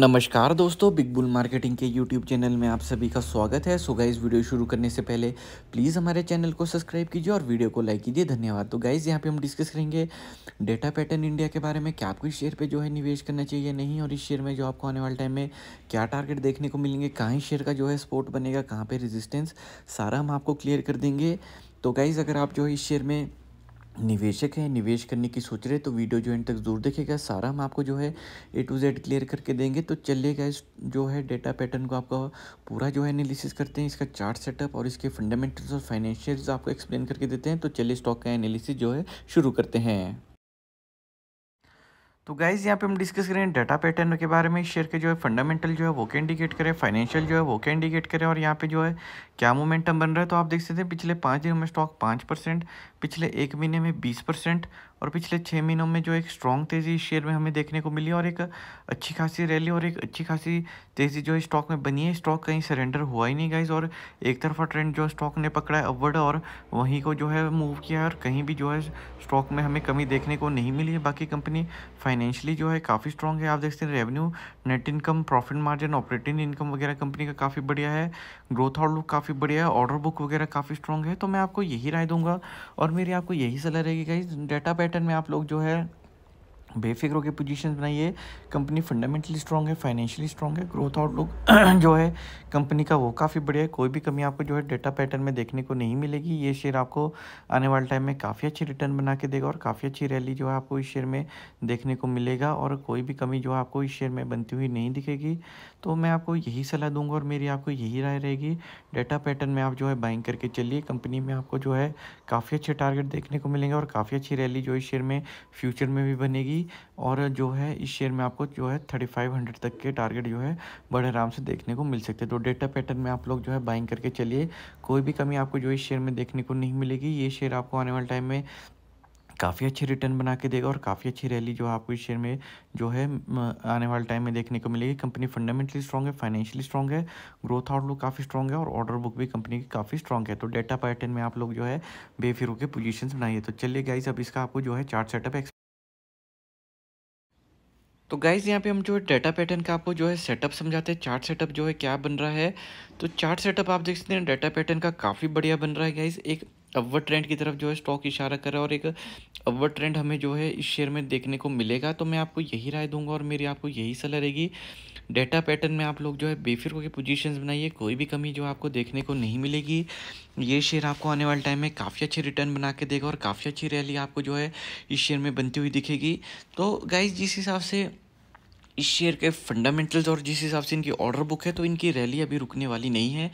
नमस्कार दोस्तों big bull marketing के यूट्यूब चैनल में आप सभी का स्वागत है सो गाइज़ वीडियो शुरू करने से पहले प्लीज़ हमारे चैनल को सब्सक्राइब कीजिए और वीडियो को लाइक कीजिए धन्यवाद तो गाइज़ यहाँ पे हम डिस्कस करेंगे डेटा पैटर्न इंडिया के बारे में क्या आपको इस शेयर पे जो है निवेश करना चाहिए नहीं और इस शेयर में जो आपको आने वाले टाइम में क्या टारगेट देखने को मिलेंगे कहाँ इस शेयर का जो है स्पोर्ट बनेगा कहाँ पर रजिस्टेंस सारा हम आपको क्लियर कर देंगे तो गाइज़ अगर आप जो है इस शेयर में निवेशक हैं निवेश करने की सोच रहे तो वीडियो जो एंड तक जरूर देखेगा सारा हम आपको जो है ए टू जेड क्लियर करके देंगे तो चलिएगा इस जो है डेटा पैटर्न को आपका पूरा जो है एनालिसिस करते हैं इसका चार्ट सेटअप और इसके फंडामेंटल्स और फाइनेंशियल्स आपको एक्सप्लेन करके देते हैं तो चलिए स्टॉक का एनालिसिस जो है शुरू करते हैं तो गाइज़ यहाँ पे हम डिस्कस करें डाटा पैटर्न के बारे में शेयर के जो है फंडामेंटल जो है वो क्या इंडिकेट करें फाइनेंशियल जो है वो क्या इंडिकेट करें और यहाँ पे जो है क्या मोमेंटम बन रहा है तो आप देख सकते हैं पिछले पाँच दिनों में स्टॉक पाँच परसेंट पिछले एक महीने में बीस परसेंट और पिछले छः महीनों में जो एक स्ट्रॉन्ग तेज़ी शेयर में हमें देखने को मिली और एक अच्छी खासी रैली और एक अच्छी खासी तेज़ी जो स्टॉक में बनी है स्टॉक कहीं सरेंडर हुआ ही नहीं गाइज और एक तरफा ट्रेंड जो स्टॉक ने पकड़ा है अपवर्ड और वहीं को जो है मूव किया और कहीं भी जो है स्टॉक में हमें कमी देखने को नहीं मिली है बाकी कंपनी फाइनेंशियली जो है काफ़ी स्ट्रॉन्ग है आप देखते हैं revenue net income profit margin operating income वगैरह कंपनी का काफ़ी बढ़िया है ग्रोथ आउटलुक काफ़ी बढ़िया है ऑर्डर बुक वगैरह काफ़ी स्ट्रॉन्ग है तो मैं आपको यही राय दूंगा और मेरी आपको यही सलाह रहेगी गाइज डेटा पैटर्न में आप लोग जो है बेफिक्र के पोजीशन बनाइए कंपनी फंडामेंटली स्ट्रॉग है फाइनेंशियली स्ट्रॉग है ग्रोथ आउटलुक जो है कंपनी का वो काफ़ी बढ़िया है कोई भी कमी आपको जो है डेटा पैटर्न में देखने को नहीं मिलेगी ये शेयर आपको आने वाले टाइम में काफ़ी अच्छी रिटर्न बना के देगा और काफ़ी अच्छी रैली जो है आपको इस शेयर में देखने को मिलेगा और कोई भी कमी जो है आपको इस शेयर में बनती हुई नहीं दिखेगी तो मैं आपको यही सलाह दूंगा और मेरी आपको यही राय रहेगी डेटा पैटर्न में आप जो है बाइंग करके चलिए कंपनी में आपको जो है काफ़ी अच्छे टारगेट देखने को मिलेंगे और काफ़ी अच्छी रैली जो इस शेयर में फ्यूचर में भी बनेगी और जो है इस शेयर में आपको जो है थर्टी फाइव हंड्रेड तक के टारगेट जो है बड़े आराम से देखने को मिल सकते हैं तो डेटा पैटर्न में आप लोग जो है बाइंग करके चलिए कोई भी कमी आपको जो इस शेयर में देखने को नहीं मिलेगी ये शेयर आपको आने वाले टाइम में काफ़ी अच्छे रिटर्न बना के देगा और काफ़ी अच्छी रैली जो आपको इस शेयर में जो है आने वाले टाइम में देखने को मिलेगी कंपनी फंडामेंटली स्ट्रॉग है फाइनेंशियली स्ट्रॉग है ग्रोथ आउटलुक काफ़ी स्ट्रॉग है और ऑर्डर बुक भी कंपनी की काफ़ी स्ट्रॉग है तो डेटा पैटर्न में आप लोग जो है बेफिरों के पोजिशन बनाइए तो चलिए गाइस अब इसका आपको जो है चार्ट सेटअप तो गाइज़ यहाँ पे हम जो है डाटा पैटर्न का आपको जो है सेटअप समझाते हैं चार्ट सेटअप जो है क्या बन रहा है तो चार्ट सेटअप आप देख सकते हैं डाटा पैटर्न का काफ़ी बढ़िया बन रहा है गाइज़ एक अपवर ट्रेंड की तरफ जो है स्टॉक इशारा कर रहा है और एक अपवर ट्रेंड हमें जो है इस शेयर में देखने को मिलेगा तो मैं आपको यही राय दूंगा और मेरी आपको यही सलाह रहेगी डेटा पैटर्न में आप लोग जो है बेफिर होकर पोजीशंस बनाइए कोई भी कमी जो आपको देखने को नहीं मिलेगी ये शेयर आपको आने वाले टाइम में काफ़ी अच्छे रिटर्न बना के देगा और काफ़ी अच्छी रैली आपको जो है इस शेयर में बनती हुई दिखेगी तो गाइज जिस हिसाब से इस शेयर के फंडामेंटल्स और जिस हिसाब से इनकी ऑर्डर बुक है तो इनकी रैली अभी रुकने वाली नहीं है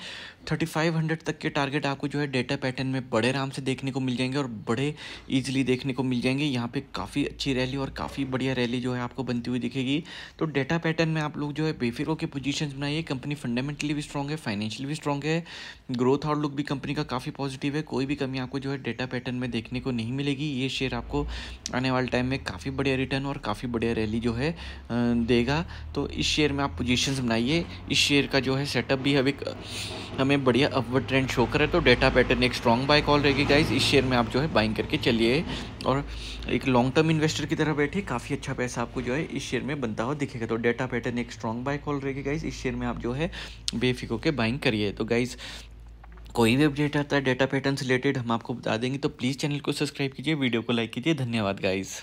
3500 तक के टारगेट आपको जो है डेटा पैटर्न में बड़े आराम से देखने को मिल जाएंगे और बड़े ईजिली देखने को मिल जाएंगे यहाँ पे काफ़ी अच्छी रैली और काफ़ी बढ़िया रैली जो है आपको बनती हुई दिखेगी तो डेटा पैटर्न में आप लोग जो है बेफिर के पोजिशन बनाइए कंपनी फंडामेंटली भी स्ट्रॉग है फाइनेंशियली भी स्ट्रॉग है ग्रोथ आउटलुक भी कंपनी का काफ़ी पॉजिटिव है कोई भी कमी आपको जो है डेटा पैटर्न में देखने को नहीं मिलेगी ये शेयर आपको आने वाले टाइम में काफ़ी बढ़िया रिटर्न और काफ़ी बढ़िया रैली जो है देगा तो इस शेयर में आप पोजिशन बनाइए इस शेयर का जो है सेटअप भी अभी हमें तो एक बढ़िया अपवर्ड ट्रेंड शो करे तो डेटा पैटर्न एक स्ट्रॉन्ग बाय कॉल रहेगी गाइज इस शेयर में आप जो है बाइंग करके चलिए और एक लॉन्ग टर्म इन्वेस्टर की तरह बैठे काफ़ी अच्छा पैसा आपको जो है इस शेयर में बनता हुआ दिखेगा तो डेटा पैटर्न एक स्ट्रॉन्ग बाय कॉल रहेगी गाइज इस शेयर में आप जो है बेफिक होकर बाइंग करिए तो गाइज़ कोई भी अपडेट आता है डेटा पैटर्न से रिलेटेड हम आपको बता देंगे तो प्लीज़ चैनल को सब्सक्राइब कीजिए वीडियो को लाइक कीजिए धन्यवाद गाइज़